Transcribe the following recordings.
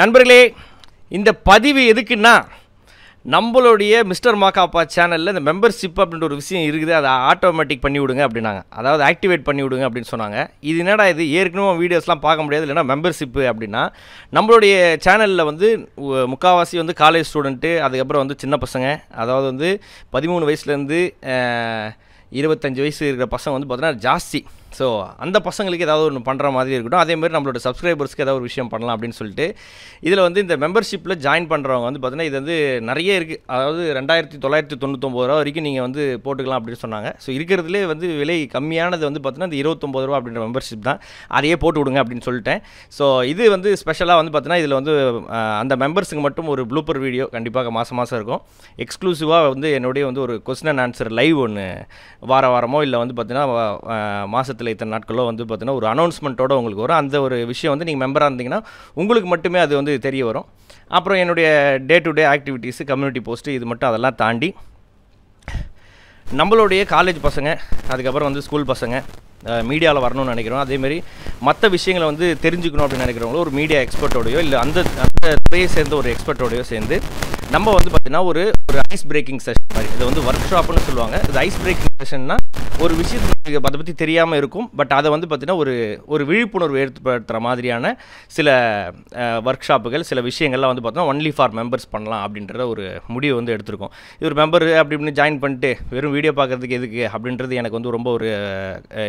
நண்பர்களே இந்த பதிவு எதுக்குன்னா நம்மளுடைய மிஸ்டர் மாக்காப்பா சேனலில் இந்த மெம்பர்ஷிப் அப்படின்ற ஒரு விஷயம் இருக்குது அதை ஆட்டோமேட்டிக் பண்ணி விடுங்க அப்படின்னாங்க அதாவது ஆக்டிவேட் பண்ணி விடுங்க அப்படின்னு சொன்னாங்க இது என்னடா இது ஏற்கனவே வீடியோஸ்லாம் பார்க்க முடியாது இல்லைன்னா மெம்பர்ஷிப்பு அப்படின்னா நம்மளுடைய சேனலில் வந்து முக்கால்வாசி வந்து காலேஜ் ஸ்டூடெண்ட்டு அதுக்கப்புறம் வந்து சின்ன பசங்க அதாவது வந்து பதிமூணு வயசுலேருந்து இருபத்தஞ்சி வயசு இருக்கிற பசங்க வந்து பார்த்தீங்கன்னா ஜாஸ்தி ஸோ அந்த பசங்களுக்கு ஏதாவது ஒன்று பண்ணுற மாதிரி இருக்கட்டும் அதேமாதிரி நம்மளோட சப்ஸ்கிரைபர்ஸ்க்கு ஏதாவது ஒரு விஷயம் பண்ணலாம் அப்படின்னு சொல்லிட்டு இதில் வந்து இந்த மெம்பர்ஷிப்பில் ஜாயின் பண்ணுறவங்க வந்து பார்த்தீங்கன்னா இது வந்து நிறைய இருக்குது அதாவது ரெண்டாயிரத்தி தொள்ளாயிரத்தி தொண்ணூத்தொம்பது ரூபா வரைக்கும் நீங்கள் வந்து போட்டுக்கலாம் அப்படின்னு சொன்னாங்க ஸோ இருக்கிறதுலே வந்து விலை கம்மியானது வந்து பார்த்தீங்கன்னா இந்த இருபத்தொம்பது ரூபா அப்படின்ற மெம்பர்ஷிப் தான் அதையே போட்டு விடுங்க அப்படின்னு சொல்லிட்டேன் ஸோ இது வந்து ஸ்பெஷலாக வந்து பார்த்தீங்கன்னா இதில் வந்து அந்த மெம்பர்ஸுக்கு மட்டும் ஒரு ப்ளூப்பர் வீடியோ கண்டிப்பாக மாதம் மாதம் இருக்கும் எக்ஸ்க்ளூசிவாக வந்து என்னுடைய வந்து ஒரு கொஸ்டின் அண்ட் ஆன்சர் லைவ் ஒன்று வார வாரமோ இல்லை வந்து பார்த்தீங்கன்னா மாதத்து மாதத்தில் இத்தனை நாட்களோ வந்து பார்த்தீங்கன்னா ஒரு அனௌன்ஸ்மெண்ட்டோட உங்களுக்கு வரும் அந்த ஒரு விஷயம் வந்து நீங்கள் மெம்பராக இருந்தீங்கன்னா உங்களுக்கு மட்டுமே அது வந்து தெரிய வரும் அப்புறம் என்னுடைய day to day activities community post இது மட்டும் அதெல்லாம் தாண்டி நம்மளுடைய காலேஜ் பசங்க அதுக்கப்புறம் வந்து ஸ்கூல் பசங்க மீடியாவில் வரணும்னு நினைக்கிறோம் அதேமாரி மற்ற விஷயங்களை வந்து தெரிஞ்சுக்கணும் அப்படின்னு நினைக்கிறவங்களோ ஒரு மீடியா எக்ஸ்பர்ட்டோடையோ இல்லை அந்த அந்த துறையை சேர்ந்த ஒரு எக்ஸ்பர்ட்டோடையோ சேர்ந்து நம்ம வந்து பார்த்திங்கன்னா ஒரு ஒரு ஐஸ் பிரேக்கிங் செஷன் மாதிரி இது வந்து ஒர்க் ஷாப்னு சொல்லுவாங்க இது ஐஸ் பிரேக்கிங் செஷன்னா ஒரு விஷயத்தை அதை பற்றி தெரியாமல் இருக்கும் பட் அதை வந்து பார்த்திங்கன்னா ஒரு ஒரு விழிப்புணர்வு ஏற்படுத்துகிற மாதிரியான சில ஒர்க் ஷாப்புகள் சில விஷயங்கள்லாம் வந்து பார்த்தோன்னா ஒன்லி ஃபார் மெம்பர்ஸ் பண்ணலாம் அப்படின்றத ஒரு முடிவு வந்து எடுத்திருக்கோம் இது ஒரு மெம்பர் அப்படி இப்படின்னு ஜாயின் பண்ணிட்டு வெறும் வீடியோ பார்க்குறதுக்கு எதுக்கு அப்படின்றது எனக்கு வந்து ரொம்ப ஒரு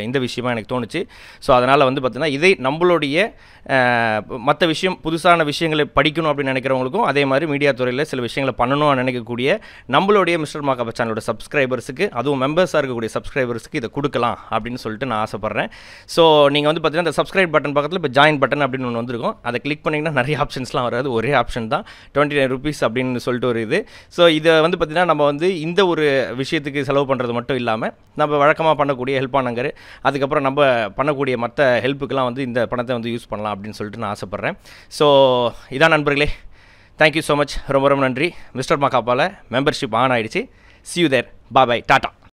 இந்த விஷயமாக எனக்கு தோணுச்சு ஸோ அதனால் வந்து பார்த்திங்கன்னா இதை நம்மளுடைய மற்ற விஷயம் புதுசான விஷயங்களை படிக்கணும் அப்படின்னு நினைக்கிறவங்களுக்கும் அதே மாதிரி மீடியா துறையில் சில விஷயங்களை பண்ணணும்னு நினைக்கக்கூடிய நம்மளுடைய மிஸ்டர் மாக்கப்பா சேனலோட சப்ஸ்கிரைபர்ஸுக்கு அதுவும் மெம்பர்ஸாக இருக்கக்கூடிய சப்ஸ்கிரைபர் சப்ஸ்கிரைபர்ஸ்க்கு இதை கொடுக்கலாம் அப்படின்னு சொல்லிட்டு நான் ஆசைப்பட்றேன் ஸோ நீங்கள் வந்து பார்த்தீங்கன்னா இந்த சப்ஸ்கிரைப் பட்டன் பக்கத்தில் இப்போ ஜாயின் பட்டன் அப்படின்னு ஒன்று வந்திருக்கும் அதை கிளிக் பண்ணிங்கன்னா நிறைய ஆப்ஷன்ஸ்லாம் வராது ஒரே ஆப்ஷன் தான் டுவெண்ட்டி நைன் ருபீஸ் அப்படின்னு சொல்லிட்டு ஒரு இது ஸோ இதை வந்து பார்த்திங்கன்னா நம்ம வந்து இந்த ஒரு விஷயத்துக்கு செலவு பண்ணுறது மட்டும் இல்லாமல் நம்ம வழக்கமாக பண்ணக்கூடிய ஹெல்ப் அதுக்கப்புறம் நம்ம பண்ணக்கூடிய மற்ற ஹெல்ப்புக்கெல்லாம் வந்து இந்த பணத்தை வந்து யூஸ் பண்ணலாம் அப்படின்னு சொல்லிட்டு நான் ஆசைப்பட்றேன் ஸோ இதான் நண்பர்களே தேங்க்யூ ஸோ மச் ரொம்ப ரொம்ப நன்றி மிஸ்டர் மக்காப்பால் மெம்பர்ஷிப் ஆன் ஆகிடுச்சு சியூ தேர் பாபாய் டாட்டா